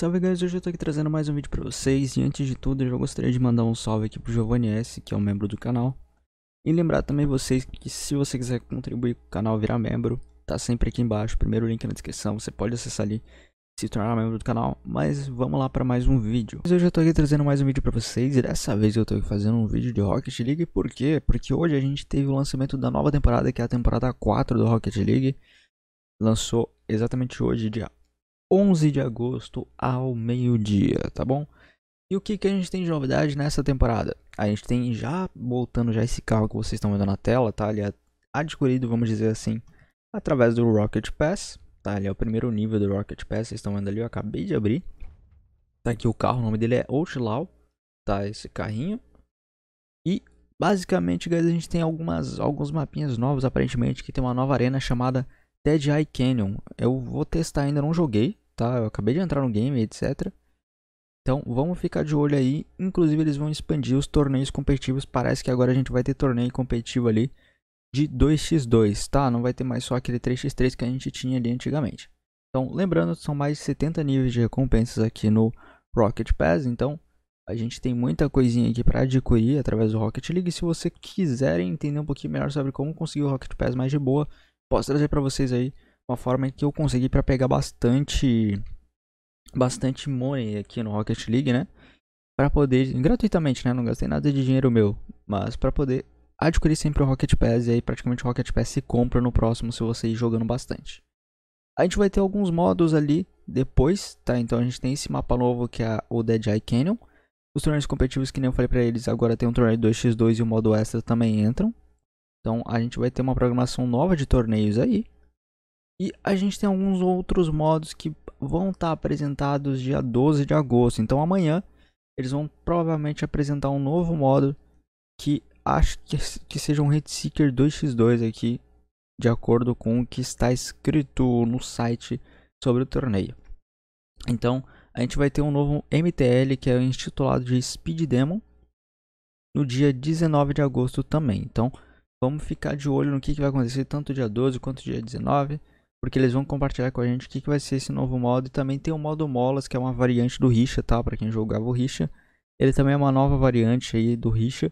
Salve guys, hoje eu tô aqui trazendo mais um vídeo pra vocês e antes de tudo eu gostaria de mandar um salve aqui pro Giovanni S, que é um membro do canal. E lembrar também vocês que se você quiser contribuir com o canal virar membro, tá sempre aqui embaixo, primeiro link na descrição, você pode acessar ali se tornar membro do canal, mas vamos lá para mais um vídeo. Hoje eu tô aqui trazendo mais um vídeo para vocês e dessa vez eu tô aqui fazendo um vídeo de Rocket League, por quê? Porque hoje a gente teve o lançamento da nova temporada, que é a temporada 4 do Rocket League, lançou exatamente hoje, dia 11 de agosto ao meio-dia, tá bom? E o que, que a gente tem de novidade nessa temporada? A gente tem já, voltando já esse carro que vocês estão vendo na tela, tá? Ele é adquirido, vamos dizer assim, através do Rocket Pass, tá? Ele é o primeiro nível do Rocket Pass, vocês estão vendo ali, eu acabei de abrir. Tá aqui o carro, o nome dele é Outlaw, tá? Esse carrinho. E basicamente, guys, a gente tem algumas, alguns mapinhas novos, aparentemente, que tem uma nova arena chamada Dead Eye Canyon. Eu vou testar ainda, não joguei, tá? Eu acabei de entrar no game, etc. Então vamos ficar de olho aí. Inclusive eles vão expandir os torneios competitivos. Parece que agora a gente vai ter torneio competitivo ali de 2x2, tá? Não vai ter mais só aquele 3x3 que a gente tinha ali antigamente. Então lembrando, são mais de 70 níveis de recompensas aqui no Rocket Pass. Então a gente tem muita coisinha aqui para adquirir através do Rocket League. Se você quiser entender um pouquinho melhor sobre como conseguir o Rocket Pass mais de boa, posso trazer para vocês aí uma forma que eu consegui para pegar bastante bastante money aqui no Rocket League, né? Para poder gratuitamente, né? Não gastei nada de dinheiro meu, mas para poder adquirir sempre o Rocket Pass e aí praticamente o Rocket Pass se compra no próximo se você ir jogando bastante. A gente vai ter alguns modos ali depois, tá? Então a gente tem esse mapa novo que é o Dead Eye Canyon. Os torneios competitivos, que nem eu falei pra eles, agora tem um torneio 2x2 e o um modo extra também entram. Então a gente vai ter uma programação nova de torneios aí. E a gente tem alguns outros modos que vão estar tá apresentados dia 12 de agosto. Então amanhã eles vão provavelmente apresentar um novo modo que acho que, que seja um Hitseeker 2x2 aqui, de acordo com o que está escrito no site sobre o torneio. Então a gente vai ter um novo MTL que é intitulado de Speed Demon no dia 19 de agosto também. Então vamos ficar de olho no que, que vai acontecer tanto dia 12 quanto dia 19 porque eles vão compartilhar com a gente o que, que vai ser esse novo modo. E também tem o modo Molas, que é uma variante do Richa, tá? Para quem jogava o Richa. Ele também é uma nova variante aí do Richa.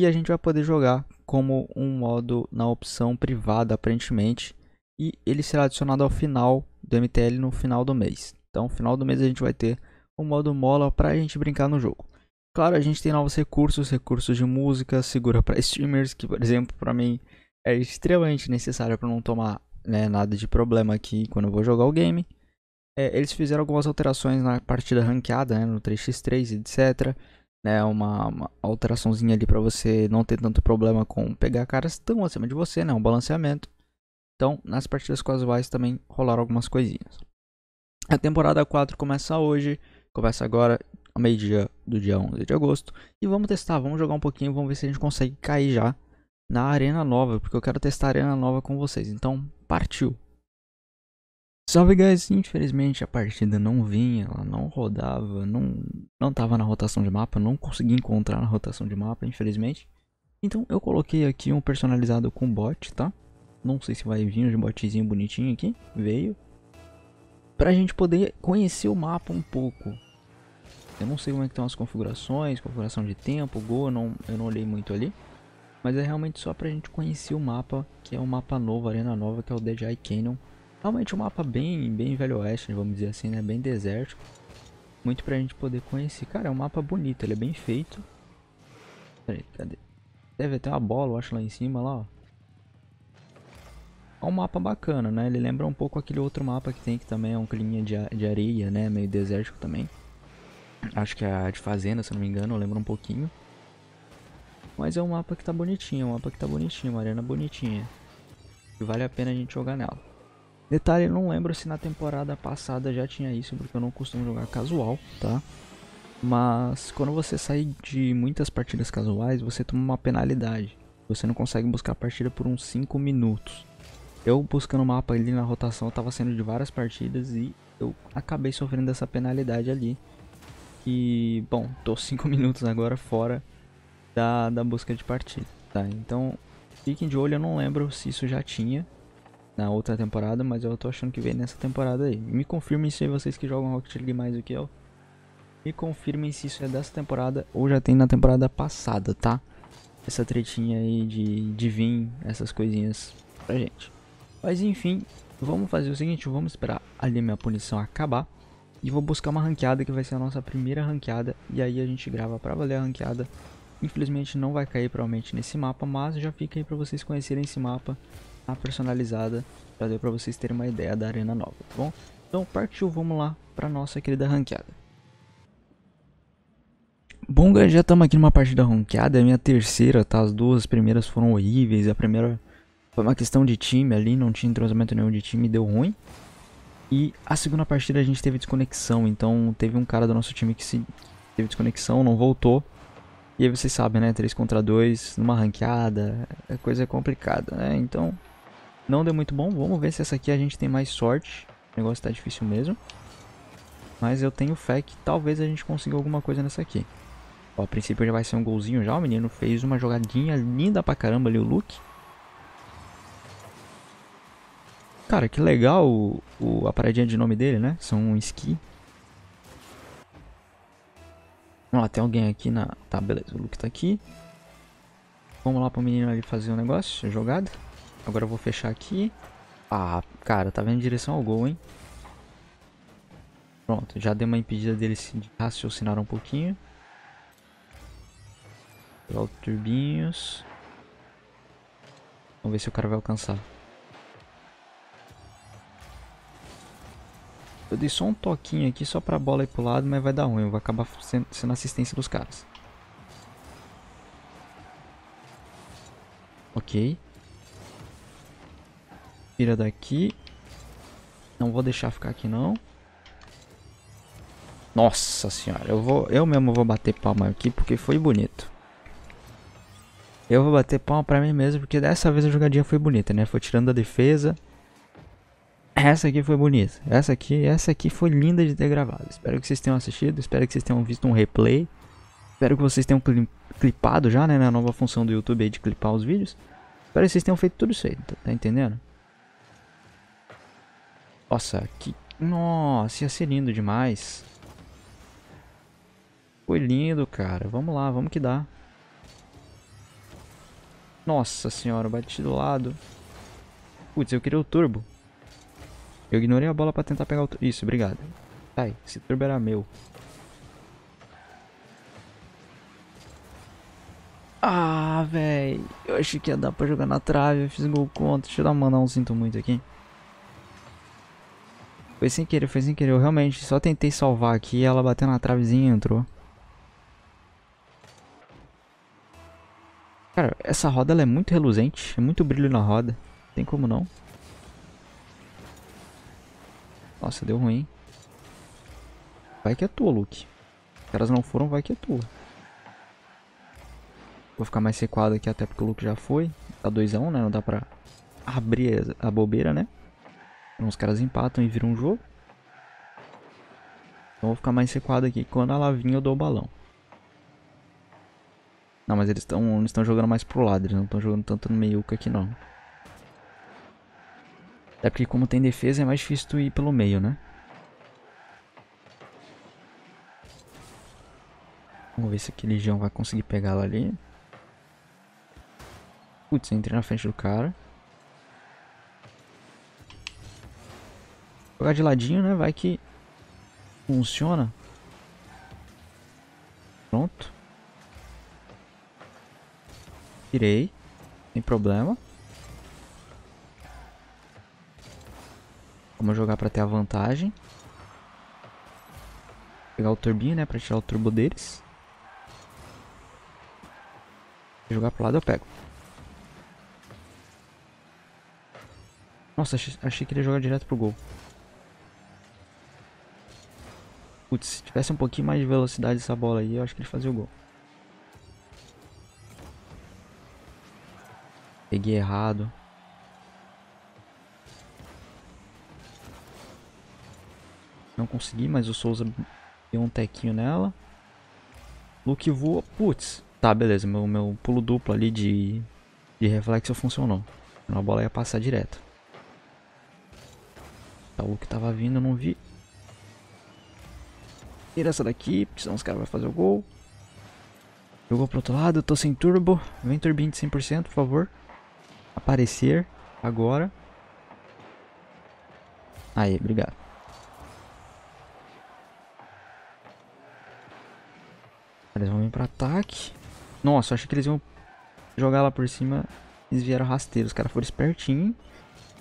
E a gente vai poder jogar como um modo na opção privada, aparentemente. E ele será adicionado ao final do MTL no final do mês. Então, no final do mês a gente vai ter o modo Mola para a gente brincar no jogo. Claro, a gente tem novos recursos, recursos de música, segura para streamers, que por exemplo, para mim é extremamente necessário para não tomar né, nada de problema aqui quando eu vou jogar o game. É, eles fizeram algumas alterações na partida ranqueada, né, no 3x3, etc. Né, uma, uma alteraçãozinha ali para você não ter tanto problema com pegar caras tão acima de você, né, um balanceamento. Então, nas partidas casuais também rolaram algumas coisinhas. A temporada 4 começa hoje, começa agora, ao meio-dia do dia 11 de agosto. E vamos testar, vamos jogar um pouquinho, vamos ver se a gente consegue cair já na Arena Nova, porque eu quero testar a Arena Nova com vocês. Então, partiu! Salve guys, infelizmente a partida não vinha, ela não rodava, não, não tava na rotação de mapa, não consegui encontrar na rotação de mapa, infelizmente. Então eu coloquei aqui um personalizado com bot, tá? Não sei se vai vir um botzinho bonitinho aqui, veio. Pra gente poder conhecer o mapa um pouco. Eu não sei como é que estão as configurações, configuração de tempo, gol, não, eu não olhei muito ali. Mas é realmente só pra gente conhecer o mapa, que é um mapa novo, arena nova, que é o DJI Canyon. Realmente um mapa bem, bem velho oeste, vamos dizer assim, né? Bem desértico. Muito pra gente poder conhecer. Cara, é um mapa bonito, ele é bem feito. Peraí, cadê? Deve ter uma bola, eu acho, lá em cima, lá, ó. É um mapa bacana, né? Ele lembra um pouco aquele outro mapa que tem, que também é um clima de, de areia, né? Meio desértico também. Acho que é a de fazenda, se não me engano, lembra um pouquinho. Mas é um mapa que tá bonitinho, é um mapa que tá bonitinho, uma arena bonitinha. E vale a pena a gente jogar nela. Detalhe, eu não lembro se na temporada passada já tinha isso, porque eu não costumo jogar casual, tá? Mas quando você sai de muitas partidas casuais, você toma uma penalidade. Você não consegue buscar a partida por uns 5 minutos. Eu buscando o mapa ali na rotação, eu tava saindo de várias partidas e eu acabei sofrendo essa penalidade ali. E, bom, tô 5 minutos agora fora da, da busca de partida, tá? Então, fiquem de olho, eu não lembro se isso já tinha na outra temporada, mas eu tô achando que veio nessa temporada aí. Me confirmem se é vocês que jogam Rocket League mais do que eu, me confirmem se isso é dessa temporada ou já tem na temporada passada, tá? Essa tretinha aí de, de vir, essas coisinhas pra gente. Mas enfim, vamos fazer o seguinte, vamos esperar ali minha punição acabar. E vou buscar uma ranqueada que vai ser a nossa primeira ranqueada. E aí a gente grava pra valer a ranqueada Infelizmente não vai cair provavelmente nesse mapa, mas já fica aí para vocês conhecerem esse mapa, a personalizada, para deu para vocês terem uma ideia da arena nova, tá bom? Então partiu, vamos lá para nossa querida ranqueada. Bom, galera, já estamos aqui numa partida ranqueada, é a minha terceira, tá? As duas primeiras foram horríveis, a primeira foi uma questão de time ali, não tinha entrosamento nenhum de time, deu ruim. E a segunda partida a gente teve desconexão, então teve um cara do nosso time que se teve desconexão, não voltou. E aí vocês sabem, né? 3 contra 2 numa ranqueada, a é coisa é complicada, né? Então, não deu muito bom. Vamos ver se essa aqui a gente tem mais sorte. O negócio tá difícil mesmo. Mas eu tenho fé que talvez a gente consiga alguma coisa nessa aqui. Ó, a princípio já vai ser um golzinho já. O menino fez uma jogadinha linda pra caramba ali, o Luke. Cara, que legal o, o, a paradinha de nome dele, né? São um ski. Vamos lá, tem alguém aqui na... Tá, beleza, o Luke tá aqui. Vamos lá pro menino ali fazer um negócio, jogada. Agora eu vou fechar aqui. Ah, cara, tá vendo em direção ao gol, hein? Pronto, já deu uma impedida dele se raciocinar um pouquinho. Pegar o turbinhos. Vamos ver se o cara vai alcançar. Eu dei só um toquinho aqui só pra bola ir pro lado, mas vai dar ruim. Eu vou acabar sendo assistência dos caras. Ok. Tira daqui. Não vou deixar ficar aqui não. Nossa senhora, eu, vou, eu mesmo vou bater palma aqui porque foi bonito. Eu vou bater palma pra mim mesmo porque dessa vez a jogadinha foi bonita, né? Foi tirando a defesa. Essa aqui foi bonita. Essa aqui, essa aqui foi linda de ter gravado. Espero que vocês tenham assistido, espero que vocês tenham visto um replay. Espero que vocês tenham clipado já, né, na nova função do YouTube aí de clipar os vídeos. Espero que vocês tenham feito tudo isso aí, tá, tá entendendo? Nossa, que... Nossa, ia ser lindo demais. Foi lindo, cara. Vamos lá, vamos que dá. Nossa senhora, bati do lado. Putz, eu queria o turbo. Eu ignorei a bola pra tentar pegar o... Isso, obrigado. Sai, esse turbo era meu. Ah, velho. Eu achei que ia dar pra jogar na trave. Eu fiz gol contra. Deixa eu dar mandar um sinto muito aqui. Foi sem querer, foi sem querer. Eu realmente só tentei salvar aqui. Ela bateu na travezinha e entrou. Cara, essa roda é muito reluzente. É muito brilho na roda. Não tem como não. Nossa, deu ruim. Vai que é tua, Luke. Se elas não foram, vai que é tua. Vou ficar mais sequado aqui até porque o Luke já foi. Tá 2x1, um, né? Não dá pra abrir a bobeira, né? Então os caras empatam e viram um jogo. Então vou ficar mais sequado aqui. Quando ela vir, eu dou o balão. Não, mas eles estão jogando mais pro lado. Eles não estão jogando tanto no meio aqui, não. Até porque como tem defesa é mais difícil tu ir pelo meio, né? Vamos ver se aquele legião vai conseguir pegá lo ali. Putz, entrei na frente do cara. Jogar de ladinho, né? Vai que funciona. Pronto. Tirei. Sem problema. Vamos jogar para ter a vantagem. Pegar o turbinho, né? Para tirar o turbo deles. Se jogar pro lado eu pego. Nossa, achei, que ele ia jogar direto pro gol. Putz, se tivesse um pouquinho mais de velocidade essa bola aí, eu acho que ele fazia o gol. Peguei errado. Não consegui, mas o Souza deu um tequinho nela. Luke voa. Putz. Tá, beleza. Meu, meu pulo duplo ali de, de reflexo funcionou. A bola ia passar direto. Tá, o Luke tava vindo, eu não vi. Tira essa daqui, senão os caras vão fazer o gol. Jogou pro outro lado, eu tô sem turbo. Vem turbine de 100%, por favor. Aparecer agora. Aí, obrigado. Eles vão vir pra ataque. Nossa, achei que eles iam jogar lá por cima. Eles vieram rasteiros. Os caras foram espertinhos.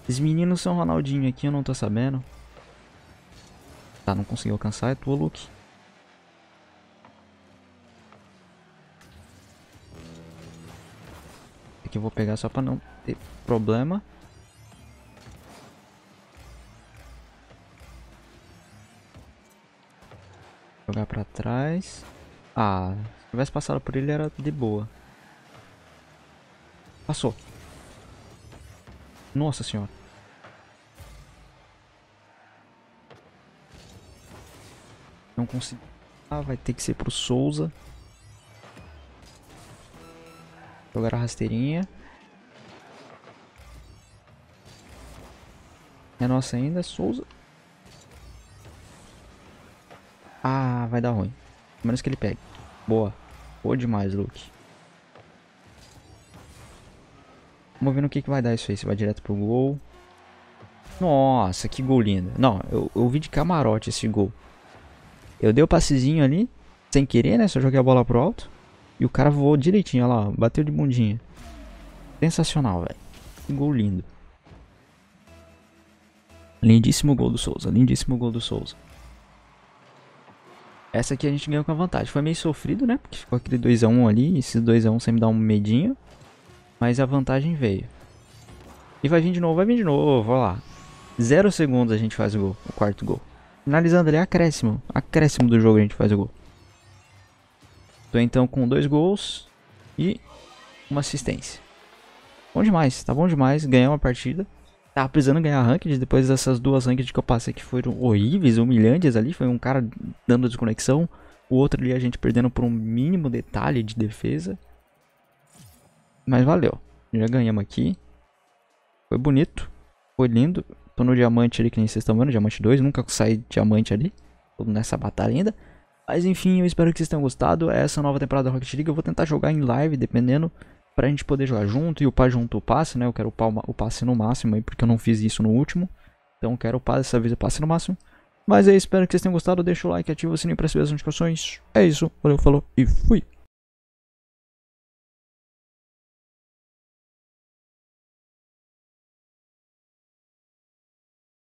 Esses meninos são Ronaldinho aqui, eu não tô sabendo. Tá, não conseguiu alcançar. É tua, Luke. Aqui é eu vou pegar só pra não ter problema. Jogar pra trás. Ah, se tivesse passado por ele era de boa. Passou. Nossa senhora. Não consegui. Ah, vai ter que ser pro Souza. Jogar a rasteirinha. É nossa ainda, é Souza. Ah, vai dar ruim. A menos que ele pegue. Boa. Boa demais, Luke. Vamos ver no que, que vai dar isso aí. Se vai direto pro gol. Nossa, que gol lindo. Não, eu, eu vi de camarote esse gol. Eu dei o passezinho ali. Sem querer, né? Só joguei a bola pro alto. E o cara voou direitinho, olha lá. Bateu de bundinha. Sensacional, velho. Que gol lindo. Lindíssimo gol do Souza. Lindíssimo gol do Souza. Essa aqui a gente ganhou com a vantagem. Foi meio sofrido, né? Porque ficou aquele 2x1 ali. Esse 2x1 sempre dá um medinho. Mas a vantagem veio. E vai vir de novo, vai vir de novo. Olha lá. Zero segundos a gente faz o gol. O quarto gol. Finalizando ali, acréscimo. Acréscimo do jogo a gente faz o gol. Tô então com dois gols e uma assistência. Bom demais, tá bom demais. Ganhar uma partida. Tava precisando ganhar ranked depois dessas duas ranked que eu passei que foram horríveis, humilhantes ali. Foi um cara dando desconexão, o outro ali a gente perdendo por um mínimo detalhe de defesa. Mas valeu. Já ganhamos aqui. Foi bonito. Foi lindo. Tô no diamante ali que nem vocês estão vendo, diamante 2. Nunca saí diamante ali. Tô nessa batalha ainda. Mas enfim, eu espero que vocês tenham gostado. É essa nova temporada da Rocket League eu vou tentar jogar em live, dependendo pra gente poder jogar junto e upar junto o passe, né? Eu quero upar o passe no máximo aí, porque eu não fiz isso no último. Então quero upar dessa vez o passe no máximo. Mas é isso, espero que vocês tenham gostado. Deixa o like, ativa o sininho pra receber as notificações. É isso, valeu, falou e fui!